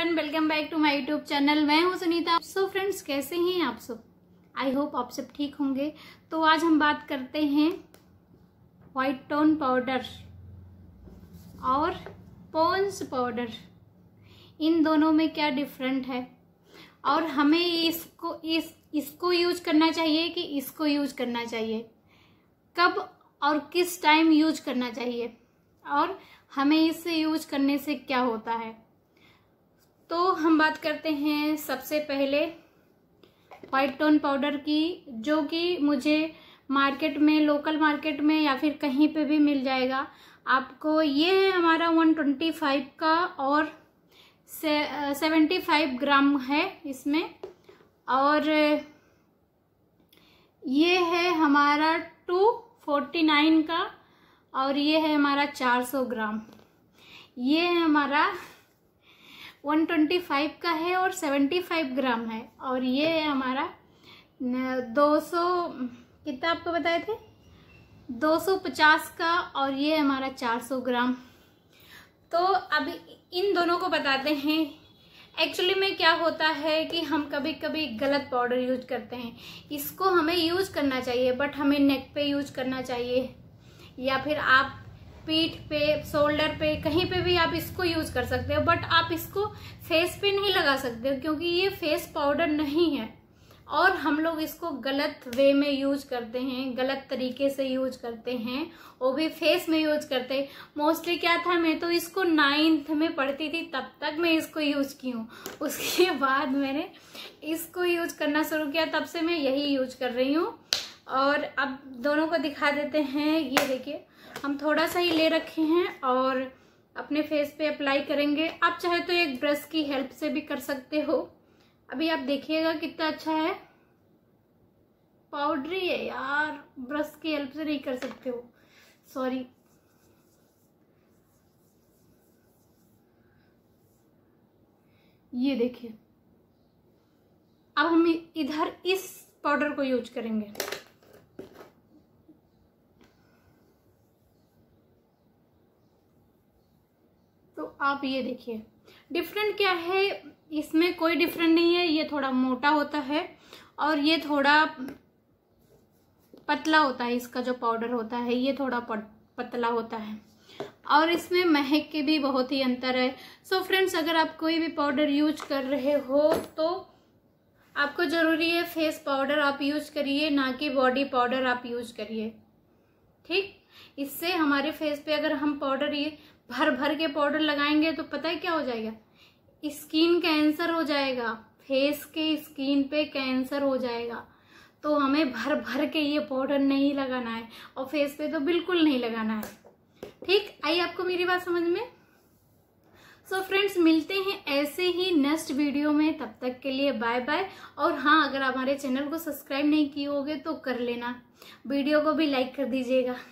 everyone welcome back to my YouTube channel मैं हूं सुनीता सो so friends कैसे हैं आप सब आई होप आप सब ठीक होंगे तो आज हम बात करते हैं वाइट टोन पाउडर और पोन्स पाउडर इन दोनों में क्या डिफरेंट है और हमें इसको इस इसको यूज करना चाहिए कि इसको यूज करना चाहिए कब और किस टाइम यूज करना चाहिए और हमें इसे यूज करने से क्या होता है तो हम बात करते हैं सबसे पहले वाइट टोन पाउडर की जो कि मुझे मार्केट में लोकल मार्केट में या फिर कहीं पे भी मिल जाएगा आपको ये है हमारा वन ट्वेंटी फाइव का और सेवेंटी फाइव ग्राम है इसमें और ये है हमारा टू फोर्टी नाइन का और ये है हमारा चार सौ ग्राम ये है हमारा 125 का है और 75 ग्राम है और ये है हमारा 200 कितना आपको बताए थे 250 का और ये है हमारा 400 ग्राम तो अब इन दोनों को बताते हैं एक्चुअली में क्या होता है कि हम कभी कभी गलत पाउडर यूज करते हैं इसको हमें यूज करना चाहिए बट हमें नेक पे यूज करना चाहिए या फिर आप पीठ पे शोल्डर पे कहीं पे भी आप इसको यूज कर सकते हो बट आप इसको फेस पे नहीं लगा सकते हो क्योंकि ये फेस पाउडर नहीं है और हम लोग इसको गलत वे में यूज करते हैं गलत तरीके से यूज करते हैं वो भी फेस में यूज करते हैं मोस्टली क्या था मैं तो इसको नाइन्थ में पढ़ती थी तब तक मैं इसको यूज की हूँ उसके बाद मैंने इसको यूज करना शुरू किया तब से मैं यही यूज कर रही हूँ और अब दोनों को दिखा देते हैं ये देखिए हम थोड़ा सा ही ले रखे हैं और अपने फेस पे अप्लाई करेंगे आप चाहे तो एक ब्रश की हेल्प से भी कर सकते हो अभी आप देखिएगा कितना अच्छा है पाउडरी है यार ब्रश की हेल्प से नहीं कर सकते हो सॉरी ये देखिए अब हम इधर इस पाउडर को यूज करेंगे तो आप ये देखिए डिफरेंट क्या है इसमें कोई डिफरेंट नहीं है ये थोड़ा मोटा होता है और ये थोड़ा पतला होता है इसका जो पाउडर होता है ये थोड़ा पतला होता है और इसमें महक के भी बहुत ही अंतर है सो so फ्रेंड्स अगर आप कोई भी पाउडर यूज कर रहे हो तो आपको ज़रूरी है फेस पाउडर आप यूज करिए ना कि बॉडी पाउडर आप यूज करिए ठीक इससे हमारे फेस पे अगर हम पाउडर ये भर भर के पाउडर लगाएंगे तो पता है क्या हो जाएगा स्किन कैंसर हो जाएगा फेस के स्किन पे कैंसर हो जाएगा तो हमें भर भर के ये पाउडर नहीं लगाना है और फेस पे तो बिल्कुल नहीं लगाना है ठीक आई आपको मेरी बात समझ में सो so फ्रेंड्स मिलते हैं ऐसे ही नेक्स्ट वीडियो में तब तक के लिए बाय बाय और हाँ अगर हमारे चैनल को सब्सक्राइब नहीं किए होगे तो कर लेना वीडियो को भी लाइक कर दीजिएगा